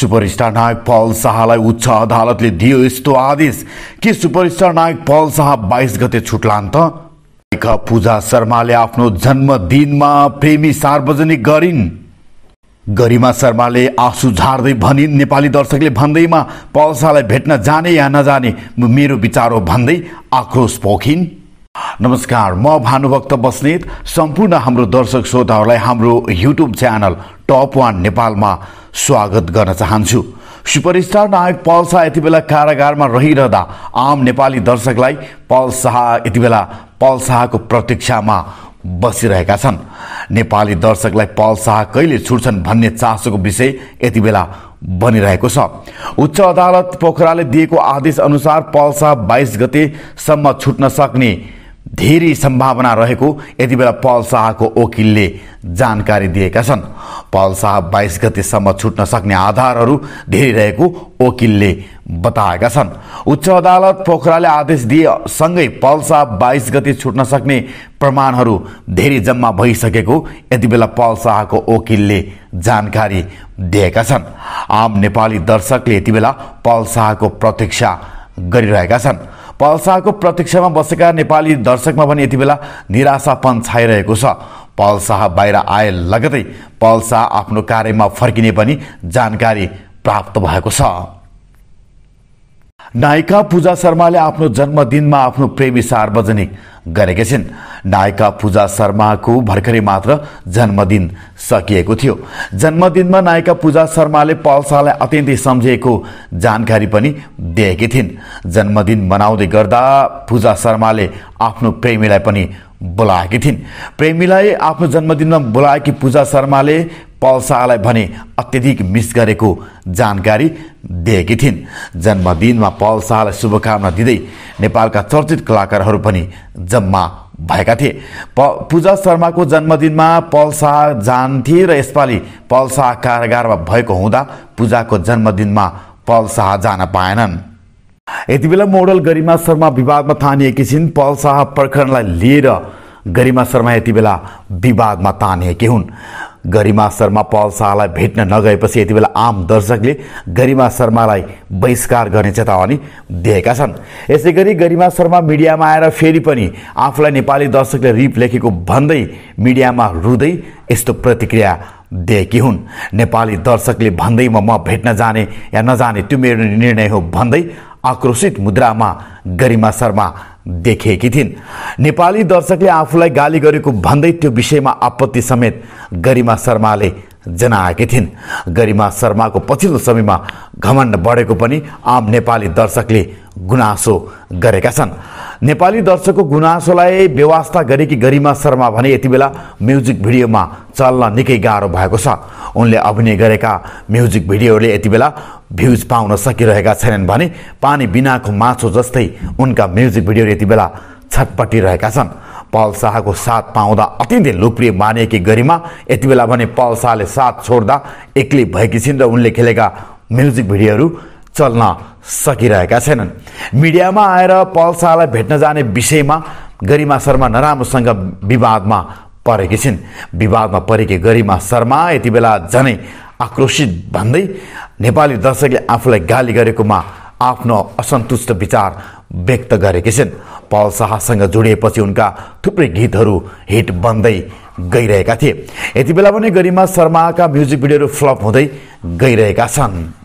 superstar नायक पल शाहलाई उच्च अदालतले दियो यस्तो आदेश के सुपरस्टार नायक पल शाह बाइस गते छुट्लान् त पूजा शर्माले आफ्नो जन्मदिनमा प्रेमी सार्वजनिक गरिन् गरिमा शर्माले आँसु झार्दै भनिन् नेपाली दर्शकले भन्दैमा पल शाहलाई भेट्न जाने या नजाने मेरो विचार हो भन्दै आक्रोश पोखिन् नमस्कार म भानुभक्त बस्नेत सम्पूर्ण हाम्रो दर्शक श्रोताहरूलाई हाम्रो युट्युब च्यानल टप वान नेपालमा स्वागत गर्न चाहन्छु सुपरस्टार नायक पल शाह यति बेला कारागारमा रहिरहँदा आम नेपाली दर्शकलाई पल शाह यति बेला पल शाहको प्रतीक्षामा बसिरहेका छन् नेपाली दर्शकलाई पल शाह कहिले छुट्छन् भन्ने चासोको विषय यति बेला बनिरहेको छ उच्च अदालत पोखराले दिएको आदेश अनुसार पल शाह बाइस गतेसम्म छुट्न सक्ने धेरै सम्भावना रहेको यति बेला पल शाहको वकिलले जानकारी दिएका छन् पल शाह बाइस गतिसम्म छुट्न सक्ने आधारहरू धेरै रहेको वकिलले बताएका छन् उच्च अदालत पोखराले आदेश दिएसँगै पल शाह बाइस गति छुट्न सक्ने प्रमाणहरू धेरै जम्मा भइसकेको यति बेला पल शाहको वकिलले जानकारी दिएका छन् आम नेपाली दर्शकले यति बेला पल शाहको प्रतीक्षा गरिरहेका छन् पल्साको प्रतीक्षामा बसेका नेपाली दर्शकमा पनि यति बेला निराशापन छाइरहेको छ शाह बाहिर आए लगतै शाह आफ्नो कार्यमा फर्किने पनि जानकारी प्राप्त भएको छ नायिका पूजा शर्माले आफ्नो जन्मदिनमा आफ्नो प्रेमी सार्वजनिक गरेकी छिन् नायिका पूजा शर्माको भर्खरै मात्र जन्मदिन सकिएको थियो जन्मदिनमा नायिका पूजा शर्माले पल्सालाई अत्यन्तै सम्झिएको जानकारी पनि दिएकी थिइन् जन्मदिन मनाउँदै गर्दा पूजा शर्माले आफ्नो प्रेमीलाई पनि बोलाएकी थिइन् प्रेमीलाई आफ्नो जन्मदिनमा बोलाएकी पूजा शर्माले पल शाहलाई भने अत्यधिक मिस गरेको जानकारी दिएकी थिइन् जन्मदिनमा पल शाहलाई शुभकामना दिँदै नेपालका चर्चित कलाकारहरू पनि जम्मा भएका थिए प पूजा शर्माको जन्मदिनमा पल शाह जान्थे र यसपालि पल शाह कारागारमा भएको हुँदा पूजाको जन्मदिनमा पल शाह जान पाएनन् यति बेला मोडल गरिमा शर्मा विवादमा तानिएकी छिन् पल शाह प्रकरणलाई लिएर गरिमा शर्मा यति बेला विवादमा तानिएकी हुन् गरिमा शर्मा पल शाहलाई भेट्न नगएपछि यति बेला आम दर्शकले गरिमा शर्मालाई बहिष्कार गर्ने चेतावनी दिएका छन् यसै गरी गरिमा शर्मा मिडियामा आएर फेरि पनि आफूलाई नेपाली दर्शकले रिप लेखेको भन्दै मिडियामा रुँदै यस्तो प्रतिक्रिया दिएकी हुन् नेपाली दर्शकले भन्दै म भेट्न जाने या नजाने त्यो मेरो निर्णय हो भन्दै आक्रोशित मुद्रामा गरिमा शर्मा देखेकी थिइन् नेपाली दर्शकले आफूलाई गाली गरेको भन्दै त्यो विषयमा आपत्ति समेत गरिमा शर्माले जनाएकी थिइन् गरिमा शर्माको पछिल्लो समयमा घमण्ड बढेको पनि आम नेपाली दर्शकले गुनासो गरेका छन् नेपाली दर्शकको गुनासोलाई व्यवस्था गरेकी गरिमा शर्मा भने यति बेला म्युजिक भिडियोमा चल्न निकै गाह्रो भएको छ उनले अभिनय गरेका म्युजिक भिडियोहरूले यति बेला भ्युज पाउन सकिरहेका छैनन् भने पानी बिनाको माछो जस्तै उनका म्युजिक भिडियोहरू यति बेला छटपटिरहेका छन् पल शाहको साथ पाउँदा अति नै लोकप्रिय मानिएकी गरिमा यति बेला भने पल शाहले साथ छोड्दा एक्लै भएकी छिन् र उनले खेलेका म्युजिक भिडियोहरू चल्न सकिरहेका छैनन् मिडियामा आएर पल शाहलाई भेट्न जाने विषयमा गरिमा शर्मा नराम्रोसँग विवादमा परेकी छिन् विवादमा परेकी गरिमा शर्मा यति बेला झनै आक्रोशित भन्दै नेपाली दर्शकले आफूलाई गाली गरेकोमा आफ्नो असन्तुष्ट विचार व्यक्त गरेकी छिन् पल शाहसँग जोडिएपछि उनका थुप्रै गीतहरू हिट बन्दै गइरहेका थिए यति बेला पनि गरिमा शर्माका म्युजिक भिडियोहरू फ्लप हुँदै गइरहेका छन्